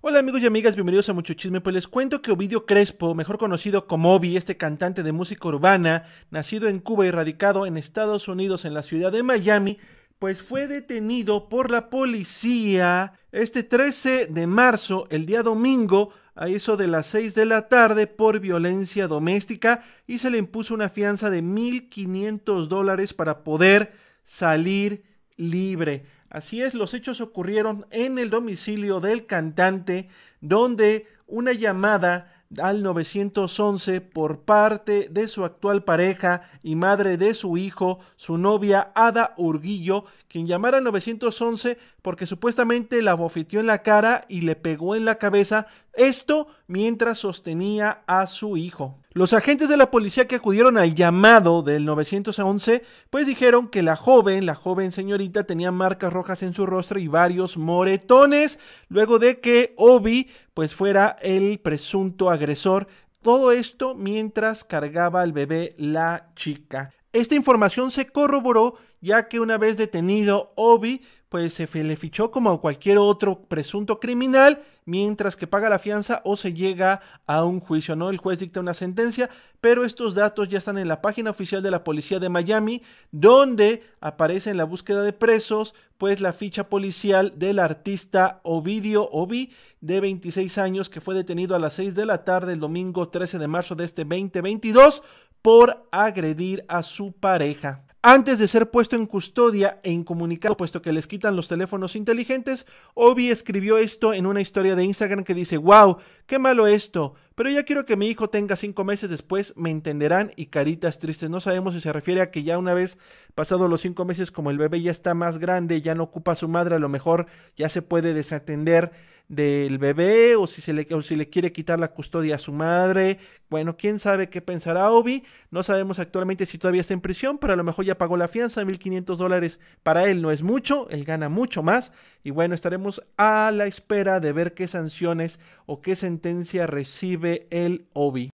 Hola amigos y amigas, bienvenidos a Mucho Chisme. Pues les cuento que Ovidio Crespo, mejor conocido como Ovi, este cantante de música urbana, nacido en Cuba y radicado en Estados Unidos en la ciudad de Miami, pues fue detenido por la policía este 13 de marzo, el día domingo, a eso de las 6 de la tarde por violencia doméstica y se le impuso una fianza de 1.500 dólares para poder salir libre. Así es, los hechos ocurrieron en el domicilio del cantante, donde una llamada al 911 por parte de su actual pareja y madre de su hijo, su novia Ada Urguillo, quien llamara al 911 porque supuestamente la bofeteó en la cara y le pegó en la cabeza, esto mientras sostenía a su hijo. Los agentes de la policía que acudieron al llamado del 911, pues dijeron que la joven, la joven señorita, tenía marcas rojas en su rostro y varios moretones, luego de que Obi pues fuera el presunto agresor. Todo esto mientras cargaba al bebé la chica. Esta información se corroboró ya que una vez detenido Ovi pues se le fichó como cualquier otro presunto criminal mientras que paga la fianza o se llega a un juicio, ¿no? El juez dicta una sentencia, pero estos datos ya están en la página oficial de la policía de Miami, donde aparece en la búsqueda de presos, pues la ficha policial del artista Ovidio Ovi de 26 años, que fue detenido a las 6 de la tarde el domingo 13 de marzo de este 2022 por agredir a su pareja. Antes de ser puesto en custodia e incomunicado, puesto que les quitan los teléfonos inteligentes, Obi escribió esto en una historia de Instagram que dice, wow, Qué malo esto, pero ya quiero que mi hijo tenga cinco meses después, me entenderán y caritas tristes. No sabemos si se refiere a que ya una vez pasados los cinco meses, como el bebé ya está más grande, ya no ocupa a su madre, a lo mejor ya se puede desatender del bebé o si, se le, si le quiere quitar la custodia a su madre. Bueno, quién sabe qué pensará Obi. No sabemos actualmente si todavía está en prisión, pero a lo mejor ya pagó la fianza, 1.500 dólares. Para él no es mucho, él gana mucho más. Y bueno, estaremos a la espera de ver qué sanciones o qué sentencias sentencia recibe el OBI?